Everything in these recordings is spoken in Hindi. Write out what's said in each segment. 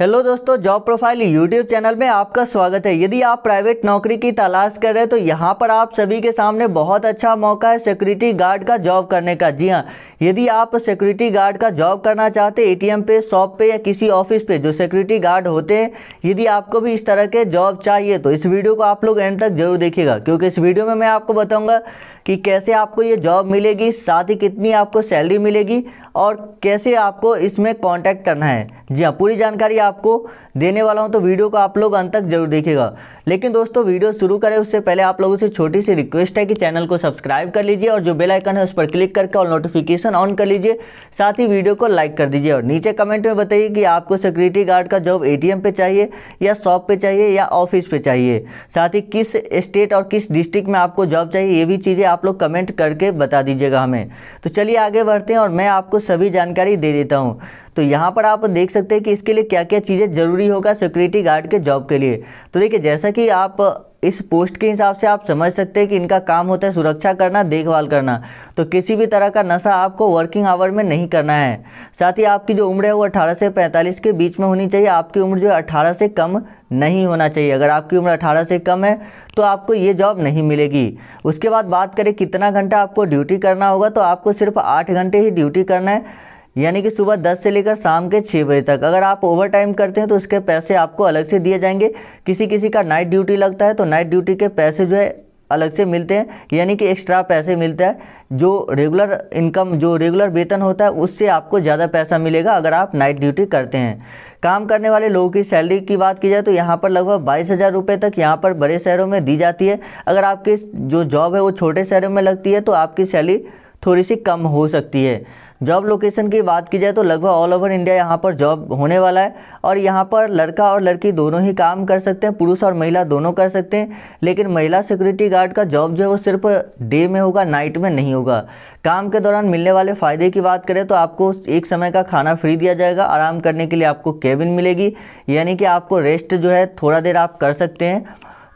हेलो दोस्तों जॉब प्रोफाइल यूट्यूब चैनल में आपका स्वागत है यदि आप प्राइवेट नौकरी की तलाश कर रहे हैं तो यहाँ पर आप सभी के सामने बहुत अच्छा मौका है सिक्योरिटी गार्ड का जॉब करने का जी हाँ यदि आप सिक्योरिटी गार्ड का जॉब करना चाहते हैं एटीएम पे शॉप पे या किसी ऑफिस पे जो सिक्योरिटी गार्ड होते हैं यदि आपको भी इस तरह के जॉब चाहिए तो इस वीडियो को आप लोग एंड तक जरूर देखिएगा क्योंकि इस वीडियो में मैं आपको बताऊँगा कि कैसे आपको ये जॉब मिलेगी साथ ही कितनी आपको सैलरी मिलेगी और कैसे आपको इसमें कॉन्टैक्ट करना है जी हाँ पूरी जानकारी आपको देने वाला हूँ तो वीडियो को आप लोग अंत तक जरूर देखेगा लेकिन दोस्तों वीडियो शुरू करें उससे पहले आप लोगों से छोटी सी रिक्वेस्ट है कि चैनल को सब्सक्राइब कर लीजिए और जो बेल आइकन है उस पर क्लिक करके और नोटिफिकेशन ऑन कर लीजिए साथ ही वीडियो को लाइक कर दीजिए और नीचे कमेंट में बताइए कि आपको सिक्योरिटी गार्ड का जॉब ए पे चाहिए या शॉप पर चाहिए या ऑफिस पर चाहिए साथ ही किस स्टेट और किस डिस्ट्रिक्ट में आपको जॉब चाहिए ये भी चीज़ें आप लोग कमेंट करके बता दीजिएगा हमें तो चलिए आगे बढ़ते हैं और मैं आपको सभी जानकारी दे देता हूँ तो यहाँ पर आप देख सकते हैं कि इसके लिए क्या क्या चीज़ें ज़रूरी होगा सिक्योरिटी गार्ड के जॉब के लिए तो देखिए जैसा कि आप इस पोस्ट के हिसाब से आप समझ सकते हैं कि इनका काम होता है सुरक्षा करना देखभाल करना तो किसी भी तरह का नशा आपको वर्किंग आवर में नहीं करना है साथ ही आपकी जो उम्र है वो 18 से 45 के बीच में होनी चाहिए आपकी उम्र जो है 18 से कम नहीं होना चाहिए अगर आपकी उम्र 18 से कम है तो आपको ये जॉब नहीं मिलेगी उसके बाद बात करें कितना घंटा आपको ड्यूटी करना होगा तो आपको सिर्फ आठ घंटे ही ड्यूटी करना है यानी कि सुबह 10 से लेकर शाम के 6 बजे तक अगर आप ओवर टाइम करते हैं तो उसके पैसे आपको अलग से दिए जाएंगे किसी किसी का नाइट ड्यूटी लगता है तो नाइट ड्यूटी के पैसे जो है अलग से मिलते हैं यानी कि एक्स्ट्रा पैसे मिलते हैं जो रेगुलर इनकम जो रेगुलर वेतन होता है उससे आपको ज़्यादा पैसा मिलेगा अगर आप नाइट ड्यूटी करते हैं काम करने वाले लोगों की सैलरी की बात की जाए तो यहाँ पर लगभग बाईस हज़ार रुपये तक यहाँ पर बड़े शहरों में दी जाती है अगर आपकी जो जॉब है वो छोटे शहरों में लगती है तो आपकी सैलरी थोड़ी सी कम हो सकती है जॉब लोकेशन की बात की जाए तो लगभग ऑल ओवर इंडिया यहाँ पर जॉब होने वाला है और यहाँ पर लड़का और लड़की दोनों ही काम कर सकते हैं पुरुष और महिला दोनों कर सकते हैं लेकिन महिला सिक्योरिटी गार्ड का जॉब जो है वो सिर्फ डे में होगा नाइट में नहीं होगा काम के दौरान मिलने वाले फ़ायदे की बात करें तो आपको एक समय का खाना फ्री दिया जाएगा आराम करने के लिए आपको केबिन मिलेगी यानी कि आपको रेस्ट जो है थोड़ा देर आप कर सकते हैं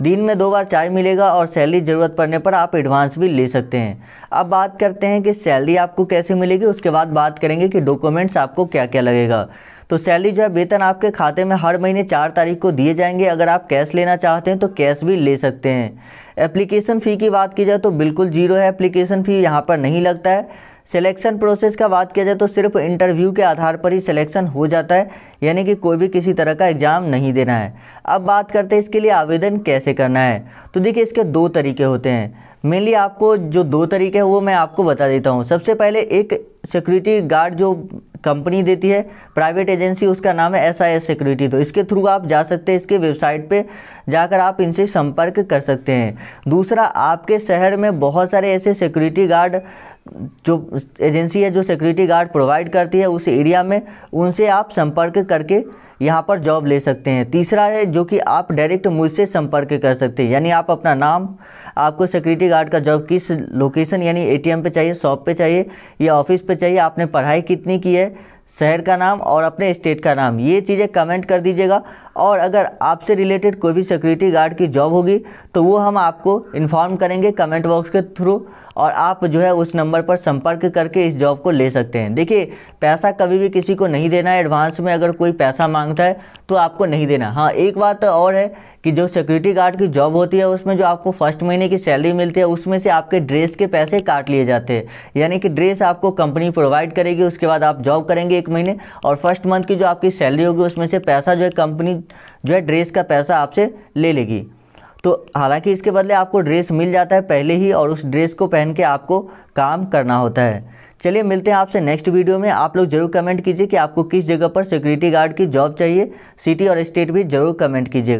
दिन में दो बार चाय मिलेगा और सैलरी ज़रूरत पड़ने पर आप एडवांस भी ले सकते हैं अब बात करते हैं कि सैलरी आपको कैसे मिलेगी उसके बाद बात करेंगे कि डॉक्यूमेंट्स आपको क्या क्या लगेगा तो सैलरी जो है वेतन आपके खाते में हर महीने चार तारीख को दिए जाएंगे अगर आप कैश लेना चाहते हैं तो कैश भी ले सकते हैं एप्लीकेशन फ़ी की बात की जाए तो बिल्कुल ज़ीरो है एप्लीकेशन फ़ी यहाँ पर नहीं लगता है सिलेक्शन प्रोसेस का बात किया जाए तो सिर्फ इंटरव्यू के आधार पर ही सिलेक्शन हो जाता है यानी कि कोई भी किसी तरह का एग्ज़ाम नहीं देना है अब बात करते हैं इसके लिए आवेदन कैसे करना है तो देखिए इसके दो तरीके होते हैं मेनली आपको जो दो तरीके हैं वो मैं आपको बता देता हूँ सबसे पहले एक सिक्योरिटी गार्ड जो कंपनी देती है प्राइवेट एजेंसी उसका नाम है एस आई एस सिक्योरिटी तो इसके थ्रू आप जा सकते हैं इसके वेबसाइट पे जाकर आप इनसे संपर्क कर सकते हैं दूसरा आपके शहर में बहुत सारे ऐसे सिक्योरिटी गार्ड जो एजेंसी है जो सिक्योरिटी गार्ड प्रोवाइड करती है उस एरिया में उनसे आप संपर्क करके यहाँ पर जॉब ले सकते हैं तीसरा है जो कि आप डायरेक्ट मुझसे संपर्क कर सकते हैं यानी आप अपना नाम आपको सिक्योरिटी गार्ड का जॉब किस लोकेशन यानी एटीएम पे चाहिए शॉप पे चाहिए या ऑफिस पे चाहिए आपने पढ़ाई कितनी की है शहर का नाम और अपने स्टेट का नाम ये चीज़ें कमेंट कर दीजिएगा और अगर आपसे रिलेटेड कोई भी सिक्योरिटी गार्ड की जॉब होगी तो वो हम आपको इन्फॉर्म करेंगे कमेंट बॉक्स के थ्रू और आप जो है उस नंबर पर संपर्क करके इस जॉब को ले सकते हैं देखिए पैसा कभी भी किसी को नहीं देना है एडवांस में अगर कोई पैसा मांगता है तो आपको नहीं देना हाँ एक बात और है कि जो सिक्योरिटी गार्ड की जॉब होती है उसमें जो आपको फर्स्ट महीने की सैलरी मिलती है उसमें से आपके ड्रेस के पैसे काट लिए जाते हैं यानी कि ड्रेस आपको कंपनी प्रोवाइड करेगी उसके बाद आप जॉब करेंगे एक महीने और फर्स्ट मंथ की जो आपकी सैलरी होगी उसमें से पैसा जो है कंपनी जो है ड्रेस का पैसा आपसे ले लेगी तो हालांकि इसके बदले आपको ड्रेस मिल जाता है पहले ही और उस ड्रेस को पहन के आपको काम करना होता है चलिए मिलते हैं आपसे नेक्स्ट वीडियो में आप लोग जरूर कमेंट कीजिए कि आपको किस जगह पर सिक्योरिटी गार्ड की जॉब चाहिए सिटी और स्टेट भी जरूर कमेंट कीजिएगा